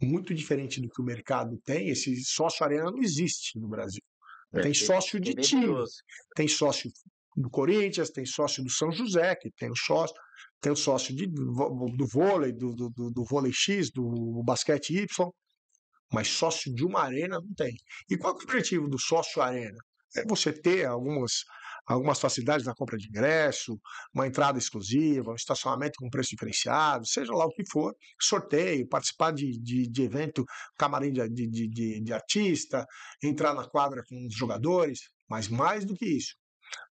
[SPEAKER 2] Muito diferente do que o mercado tem, esse sócio arena não existe no Brasil. Tem sócio de time, tem sócio do Corinthians, tem sócio do São José, que tem o sócio, tem o sócio de, do vôlei, do, do, do vôlei X, do basquete Y, mas sócio de uma arena não tem. E qual é o objetivo do sócio arena? É você ter algumas, algumas facilidades na compra de ingresso, uma entrada exclusiva, um estacionamento com preço diferenciado, seja lá o que for, sorteio, participar de, de, de evento, camarim de, de, de, de artista, entrar na quadra com os jogadores, mas mais do que isso,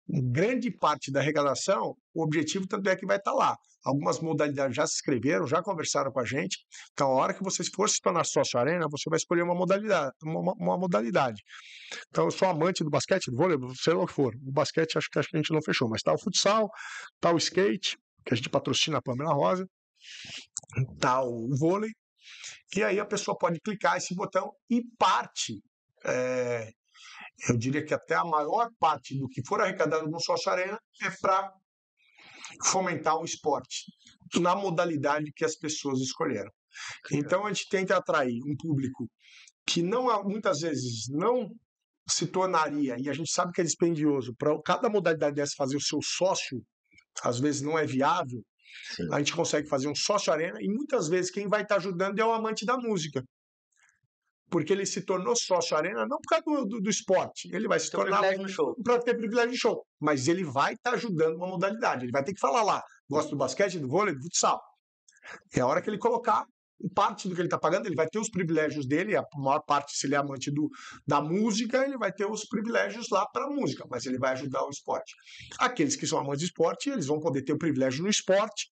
[SPEAKER 2] grande parte da arrecadação, o objetivo tanto é que vai estar tá lá. Algumas modalidades já se inscreveram, já conversaram com a gente. Então, a hora que você for se tornar sócio arena, você vai escolher uma modalidade. Uma, uma modalidade. Então, eu sou amante do basquete, do vôlei, sei lá o que for. O basquete acho que, acho que a gente não fechou, mas está o futsal, está o skate, que a gente patrocina a Pamela Rosa, está o vôlei. E aí a pessoa pode clicar esse botão e parte é, eu diria que até a maior parte do que for arrecadado no Sócio Arena é para fomentar o esporte na modalidade que as pessoas escolheram. Então a gente tenta atrair um público que não é, muitas vezes não se tornaria, e a gente sabe que é dispendioso, para cada modalidade dessa fazer o seu sócio, às vezes não é viável, Sim. a gente consegue fazer um sócio arena e muitas vezes quem vai estar tá ajudando é o amante da música porque ele se tornou sócio Arena, não por causa do, do, do esporte, ele vai se ter tornar um, show. para ter privilégio de show, mas ele vai estar tá ajudando uma modalidade, ele vai ter que falar lá, gosta do basquete, do vôlei, do futsal. É a hora que ele colocar parte do que ele está pagando, ele vai ter os privilégios dele, a maior parte, se ele é amante do, da música, ele vai ter os privilégios lá para a música, mas ele vai ajudar o esporte. Aqueles que são amantes de esporte, eles vão poder ter o privilégio no esporte,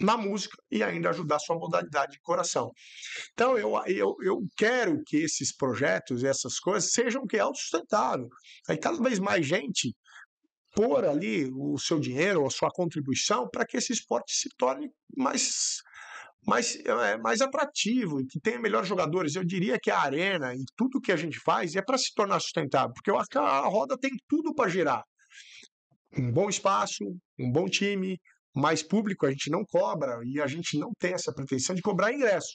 [SPEAKER 2] na música e ainda ajudar sua modalidade de coração. Então, eu, eu, eu quero que esses projetos, essas coisas, sejam que é autossustentáveis. Aí cada vez mais gente pôr ali o seu dinheiro, a sua contribuição, para que esse esporte se torne mais mais, é, mais atrativo e que tenha melhores jogadores. Eu diria que a arena e tudo que a gente faz é para se tornar sustentável, porque eu acho que a roda tem tudo para girar. Um bom espaço, um bom time, mais público, a gente não cobra e a gente não tem essa pretensão de cobrar ingresso.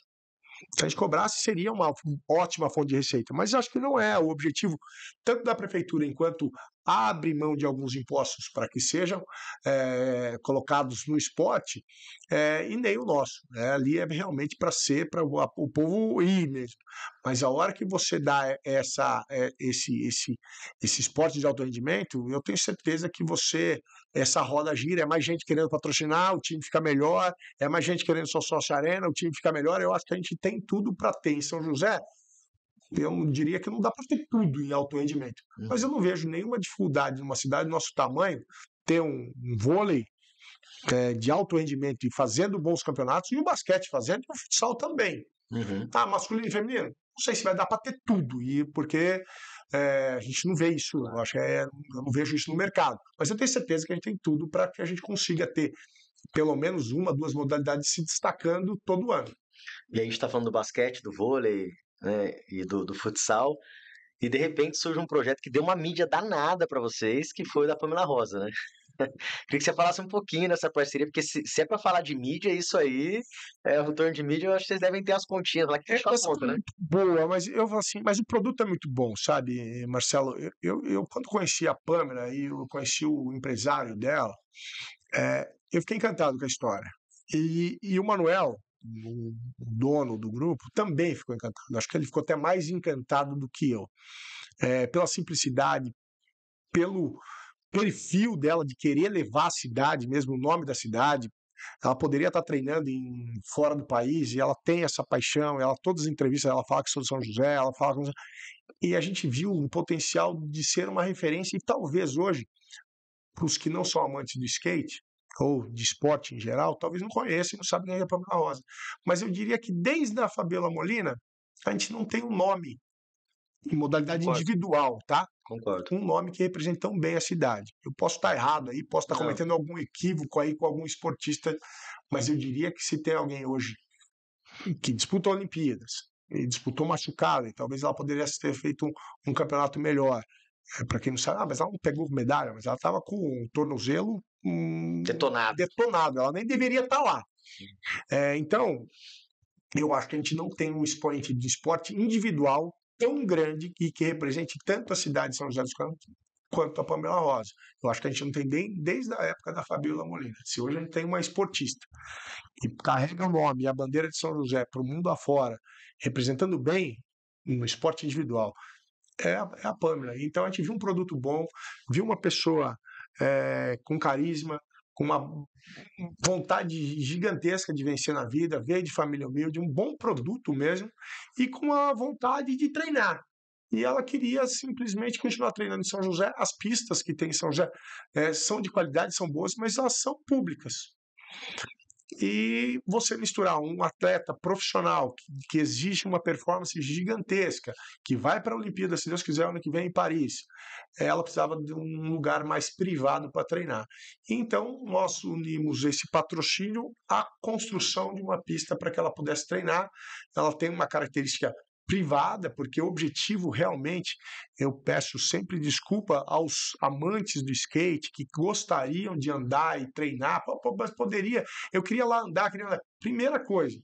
[SPEAKER 2] Se a gente cobrasse, seria uma ótima fonte de receita, mas acho que não é o objetivo, tanto da prefeitura enquanto abre mão de alguns impostos para que sejam é, colocados no esporte, eh, é, e nem o nosso. Né? Ali é realmente para ser, para o povo ir mesmo. Mas a hora que você dá essa, eh, esse, esse, esse esporte de alto rendimento, eu tenho certeza que você essa roda gira, é mais gente querendo patrocinar, o time fica melhor, é mais gente querendo só sócio arena, o time fica melhor. Eu acho que a gente tem tudo para ter em São José eu diria que não dá para ter tudo em alto rendimento. Uhum. Mas eu não vejo nenhuma dificuldade numa cidade do nosso tamanho ter um, um vôlei é, de alto rendimento e fazendo bons campeonatos, e o basquete fazendo, e o futsal também. Uhum. Tá, masculino e feminino? Não sei se vai dar para ter tudo, e porque é, a gente não vê isso, eu, acho é, eu não vejo isso no mercado. Mas eu tenho certeza que a gente tem tudo para que a gente consiga
[SPEAKER 1] ter pelo menos uma, duas modalidades se destacando todo ano. E aí a gente está falando do basquete, do vôlei, né, e do, do futsal. E de repente surge um projeto que deu uma mídia danada para vocês, que foi o da Pamela Rosa, né? Queria que você falasse um pouquinho dessa parceria, porque se, se é para falar de mídia, isso aí, é, retorno de mídia, eu acho que vocês devem ter as continhas lá, que é, tá conta, né?
[SPEAKER 2] Boa, mas eu assim, mas o produto é muito bom, sabe, Marcelo? Eu, eu, eu quando conheci a Pamela e eu conheci o empresário dela, é, eu fiquei encantado com a história. E, e o Manuel, o dono do grupo, também ficou encantado. Acho que ele ficou até mais encantado do que eu. É, pela simplicidade, pelo perfil dela de querer levar a cidade, mesmo o nome da cidade. Ela poderia estar treinando em, fora do país e ela tem essa paixão. Ela todas as entrevistas ela fala que sou de São José, ela fala e a gente viu um potencial de ser uma referência e talvez hoje para os que não são amantes do skate, ou de esporte em geral, talvez não conheça e não sabe quem é a Pamela Rosa. Mas eu diria que desde a Fabiola Molina, a gente não tem um nome em modalidade Concordo. individual, tá? Concordo. Um nome que represente tão bem a cidade. Eu posso estar errado aí, posso estar não. cometendo algum equívoco aí com algum esportista, mas eu diria que se tem alguém hoje que disputa Olimpíadas, e disputou machucada e talvez ela poderia ter feito um, um campeonato melhor, para quem não sabe, ah, mas ela não pegou medalha, mas ela estava com o um tornozelo hum, detonado. detonado. Ela nem deveria estar tá lá. É, então, eu acho que a gente não tem um expoente de esporte individual tão grande e que represente tanto a cidade de São José dos Campos quanto a Pamela Rosa. Eu acho que a gente não tem nem desde a época da Fabiola Molina. Se hoje a gente tem uma esportista que carrega o nome e a bandeira de São José para o mundo afora, representando bem no esporte individual, é, é a, é a Pamela. Então a gente viu um produto bom, viu uma pessoa é, com carisma, com uma vontade gigantesca de vencer na vida, veio de família humilde, um bom produto mesmo, e com a vontade de treinar. E ela queria simplesmente continuar treinando em São José. As pistas que tem em São José é, são de qualidade, são boas, mas elas são públicas e você misturar um atleta profissional que, que exige uma performance gigantesca, que vai para a Olimpíada, se Deus quiser, ano que vem em Paris, ela precisava de um lugar mais privado para treinar. Então, nós unimos esse patrocínio à construção de uma pista para que ela pudesse treinar. Ela tem uma característica privada, porque o objetivo realmente, eu peço sempre desculpa aos amantes do skate que gostariam de andar e treinar, mas poderia, eu queria lá andar, queria andar. Primeira coisa,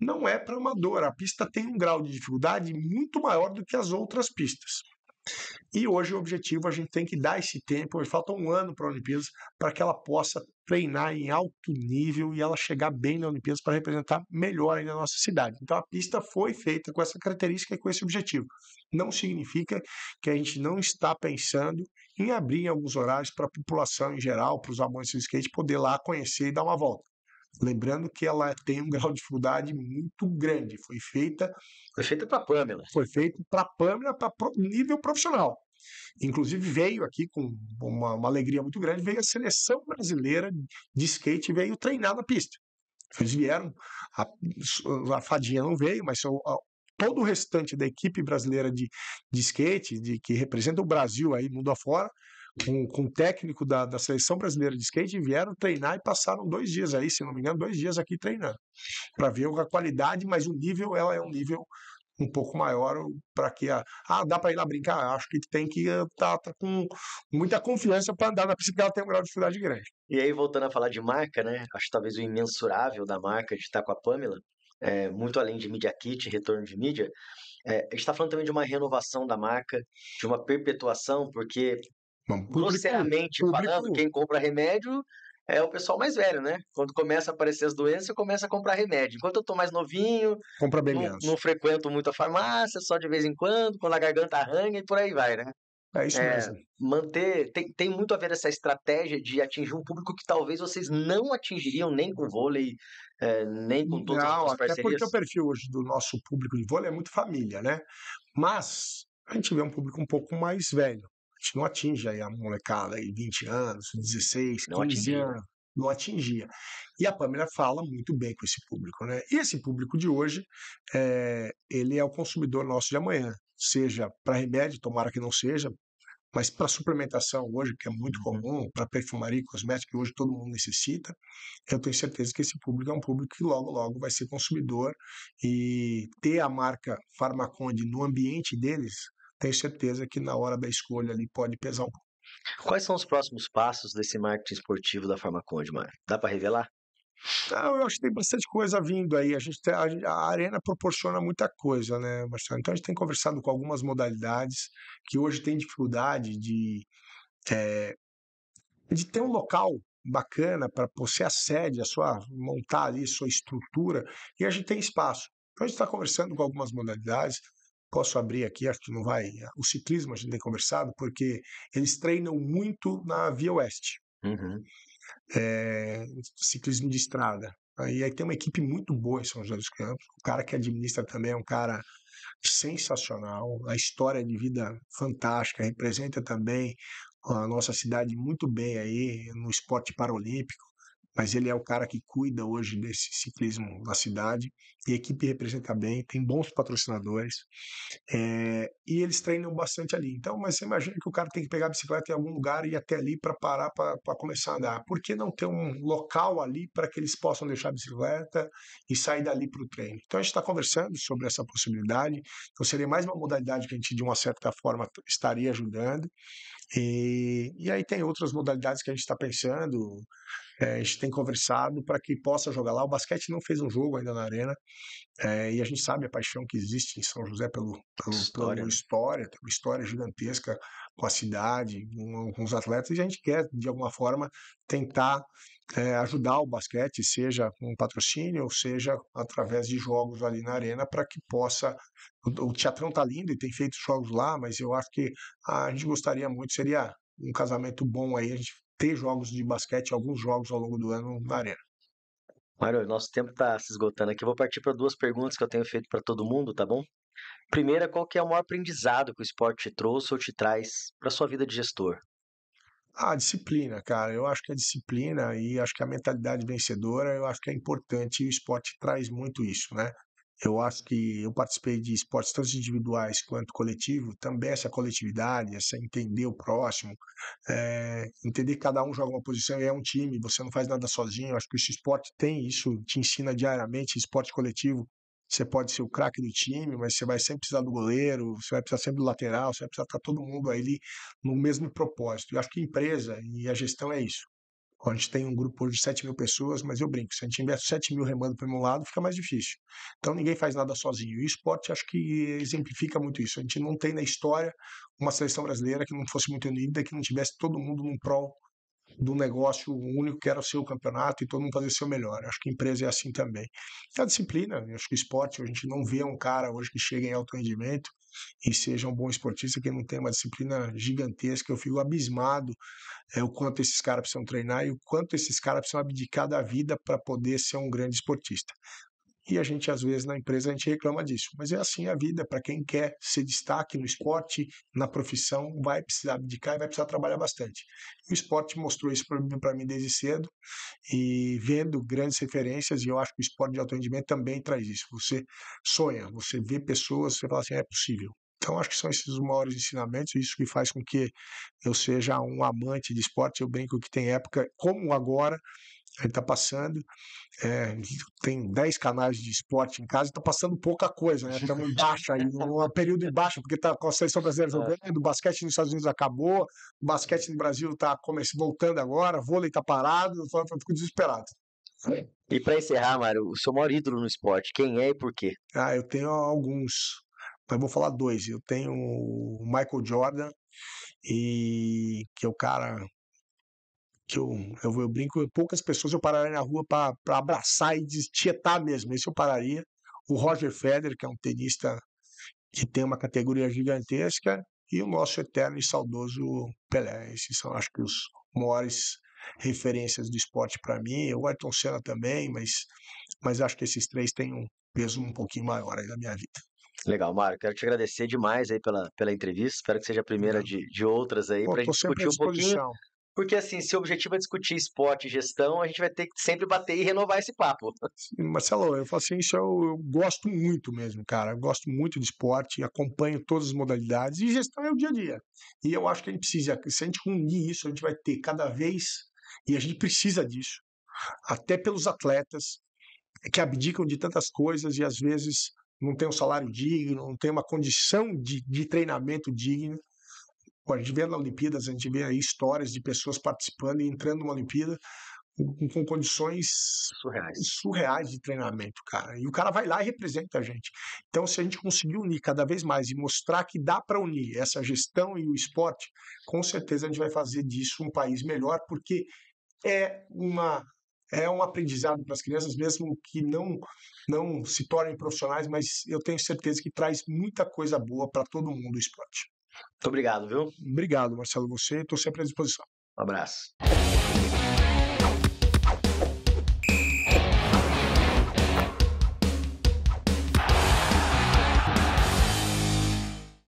[SPEAKER 2] não é para amador, a pista tem um grau de dificuldade muito maior do que as outras pistas. E hoje o objetivo a gente tem que dar esse tempo, falta um ano para a Olimpíada para que ela possa treinar em alto nível e ela chegar bem na Olimpíadas para representar melhor ainda a nossa cidade. Então a pista foi feita com essa característica e com esse objetivo. Não significa que a gente não está pensando em abrir alguns horários para a população em geral, para os amantes do skate, poder lá conhecer e dar uma volta. Lembrando que ela tem um grau de dificuldade muito grande. Foi feita. Foi feita para Pamela. Foi feita para Pamela, para nível profissional. Inclusive veio aqui com uma, uma alegria muito grande, veio a seleção brasileira de skate, veio treinar na pista. Eles vieram, a, a fadinha não veio, mas a, ah, todo o restante da equipe brasileira de, de skate, de, que representa o Brasil aí, mundo afora, com, com o técnico da, da seleção brasileira de skate, vieram treinar e passaram dois dias aí, se não me engano, dois dias aqui treinando, para ver a qualidade, mas o nível, ela é um nível um pouco maior para que a ah dá para ir lá brincar acho que tem que estar eh, tá, tá com muita confiança para andar na pista porque ela tem um grau de dificuldade grande
[SPEAKER 1] e aí voltando a falar de marca né acho talvez o imensurável da marca de estar com a Pamela é, muito além de media kit retorno de mídia é, a gente está falando também de uma renovação da marca de uma perpetuação porque Bom, grosseiramente público, falando, quem compra remédio é o pessoal mais velho, né? Quando começa a aparecer as doenças, eu começo a comprar remédio. Enquanto eu tô mais novinho, Compra bem não, não, frequento muito a farmácia, só de vez em quando, quando a garganta arranha e por aí vai, né? É isso é, mesmo. Manter. Tem, tem muito a ver essa estratégia de atingir um público que talvez vocês não atingiriam nem com vôlei, é, nem com todas não, as parcerias. Até porque o
[SPEAKER 2] perfil hoje do nosso público de vôlei é muito família, né? Mas a gente vê um público um pouco mais velho. A gente não atinge aí a molecada aí, 20 anos, 16, 15 anos. Não atingia. E a Pamela fala muito bem com esse público, né? E esse público de hoje, é, ele é o consumidor nosso de amanhã. Seja para remédio, tomara que não seja, mas para suplementação hoje, que é muito uhum. comum, para perfumaria e cosmética, que hoje todo mundo necessita, eu tenho certeza que esse público é um público que logo, logo vai ser consumidor e ter a marca Farmaconde no ambiente deles tenho certeza que na hora da escolha ali
[SPEAKER 1] pode pesar um pouco. Quais são os próximos passos desse marketing esportivo da Farmaconde, Mário? Dá para revelar? Não, ah, eu acho que tem bastante coisa vindo aí. A, gente tem, tá, a, a, Arena proporciona
[SPEAKER 2] muita coisa, né, Marcelo? Então a gente tem conversado com algumas modalidades que hoje tem dificuldade de, é, de ter um local bacana para você a sede, a sua montar ali sua estrutura e a gente tem espaço. Então a gente está conversando com algumas modalidades posso abrir aqui, acho que não vai. O ciclismo a gente tem conversado, porque eles treinam muito na Via Oeste. Uhum. É, ciclismo de estrada. E aí tem uma equipe muito boa em São José dos Campos. O cara que administra também é um cara sensacional, a história de vida fantástica, representa também a nossa cidade muito bem aí no esporte paralímpico mas ele é o cara que cuida hoje desse ciclismo na cidade e a equipe representa bem, tem bons patrocinadores é, e eles treinam bastante ali. Então, mas você imagina que o cara tem que pegar a bicicleta em algum lugar e ir até ali para parar para começar a andar. Por que não ter um local ali para que eles possam deixar a bicicleta e sair dali para o treino? Então, a gente está conversando sobre essa possibilidade. Então, seria mais uma modalidade que a gente, de uma certa forma, estaria ajudando. E, e aí tem outras modalidades que a gente está pensando, é, a gente tem conversado para que possa jogar lá. O basquete não fez um jogo ainda na Arena, é, e a gente sabe a paixão que existe em São José pelo, pelo, história. pela né? história, uma história gigantesca com a cidade, com, com os atletas, e a gente quer, de alguma forma, tentar é, ajudar o basquete, seja com um patrocínio, ou seja através de jogos ali na arena, para que possa. O, o Teatrão está lindo e tem feito jogos lá, mas eu acho que a gente gostaria muito, seria um casamento bom aí, a gente ter jogos de basquete, alguns jogos ao longo do ano
[SPEAKER 1] na arena. Mário, nosso tempo está se esgotando aqui. Vou partir para duas perguntas que eu tenho feito para todo mundo, tá bom? Primeira, qual que é o maior aprendizado que o esporte te trouxe ou te traz para sua vida de gestor?
[SPEAKER 2] A ah, disciplina, cara. Eu acho que a disciplina e acho que a mentalidade vencedora, eu acho que é importante e o esporte traz muito isso, né? Eu acho que eu participei de esportes tanto individuais quanto coletivo, também essa coletividade, essa entender o próximo, é, entender que cada um joga uma posição e é um time, você não faz nada sozinho. Eu acho que esse esporte tem isso, te ensina diariamente, esporte coletivo. Você pode ser o craque do time, mas você vai sempre precisar do goleiro, você vai precisar sempre do lateral, você vai precisar estar tá todo mundo ali no mesmo propósito. Eu acho que empresa e a gestão é isso a gente tem um grupo hoje de 7 mil pessoas, mas eu brinco, se a gente investe 7 mil remando para um lado, fica mais difícil. Então ninguém faz nada sozinho. E o esporte acho que exemplifica muito isso. A gente não tem na história uma seleção brasileira que não fosse muito unida, que não tivesse todo mundo num prol do negócio único que era o seu campeonato e todo mundo fazer o seu melhor. Acho que empresa é assim também. E a disciplina, acho que esporte, a gente não vê um cara hoje que chega em alto rendimento e seja um bom esportista, que não tem uma disciplina gigantesca. Eu fico abismado é, o quanto esses caras precisam treinar e o quanto esses caras precisam abdicar da vida para poder ser um grande esportista. E a gente, às vezes, na empresa, a gente reclama disso. Mas é assim a vida. Para quem quer se destaque no esporte, na profissão, vai precisar abdicar e vai precisar trabalhar bastante. O esporte mostrou isso para mim desde cedo e vendo grandes referências. E eu acho que o esporte de alto rendimento também traz isso. Você sonha, você vê pessoas, você fala assim: é possível. Então, acho que são esses os maiores ensinamentos, isso que faz com que eu seja um amante de esporte. Eu brinco que tem época, como agora, ele está passando, é, tem 10 canais de esporte em casa, está passando pouca coisa, né? Estamos tá em baixa aí, um período em baixa, porque tá com a seleção brasileira é. jogando, o basquete nos Estados Unidos acabou, o basquete no Brasil está voltando agora, o vôlei está parado, eu fico desesperado.
[SPEAKER 1] É. E para encerrar, Mário, o seu maior ídolo no esporte, quem é e por quê? Ah, eu tenho
[SPEAKER 2] alguns, mas vou falar dois. Eu tenho o Michael Jordan, e que é o cara que eu, eu, eu brinco, poucas pessoas eu pararia na rua para abraçar e tietar mesmo. Esse eu pararia. O Roger Federer, que é um tenista que tem uma categoria gigantesca, e o nosso eterno e saudoso Pelé. Esses são, acho que, os maiores referências do esporte para mim. O Ayrton Senna também, mas, mas acho que esses três têm um peso um pouquinho maior aí na minha
[SPEAKER 1] vida. Legal, Mário. Quero te agradecer demais aí pela, pela entrevista. Espero que seja a primeira de, de outras aí para a gente discutir um pouquinho porque assim, se o objetivo é discutir esporte e gestão, a gente vai ter que sempre bater e renovar esse papo.
[SPEAKER 2] Marcelo, eu falo assim, isso eu, é eu gosto muito mesmo, cara. Eu gosto muito de esporte, acompanho todas as modalidades e gestão é o dia a dia. E eu acho que a gente precisa, se a gente unir isso, a gente vai ter cada vez, e a gente precisa disso, até pelos atletas que abdicam de tantas coisas e às vezes não tem um salário digno, não tem uma condição de, de treinamento digno a gente vê na Olimpíadas, a gente vê aí histórias de pessoas participando e entrando numa Olimpíada com, com, condições surreais. surreais de treinamento, cara. E o cara vai lá e representa a gente. Então, se a gente conseguir unir cada vez mais e mostrar que dá para unir essa gestão e o esporte, com certeza a gente vai fazer disso um país melhor, porque é uma é um aprendizado para as crianças, mesmo que não não se tornem profissionais, mas eu tenho certeza que traz muita coisa boa para todo mundo o esporte. Muito obrigado, viu? Obrigado, Marcelo, você. Estou sempre à disposição.
[SPEAKER 1] Um abraço.